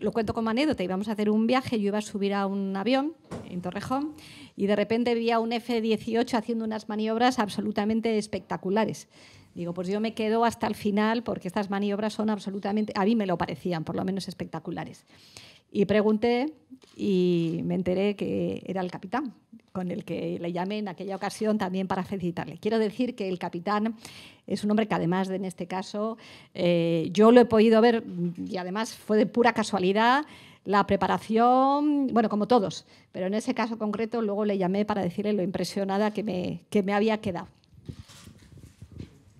lo cuento como anécdota, íbamos a hacer un viaje, yo iba a subir a un avión en Torrejón y de repente vi a un F-18 haciendo unas maniobras absolutamente espectaculares. Digo, pues yo me quedo hasta el final porque estas maniobras son absolutamente, a mí me lo parecían, por lo menos espectaculares. Y pregunté y me enteré que era el capitán, con el que le llamé en aquella ocasión también para felicitarle. Quiero decir que el capitán es un hombre que además de, en este caso, eh, yo lo he podido ver y además fue de pura casualidad la preparación, bueno, como todos, pero en ese caso concreto luego le llamé para decirle lo impresionada que me, que me había quedado.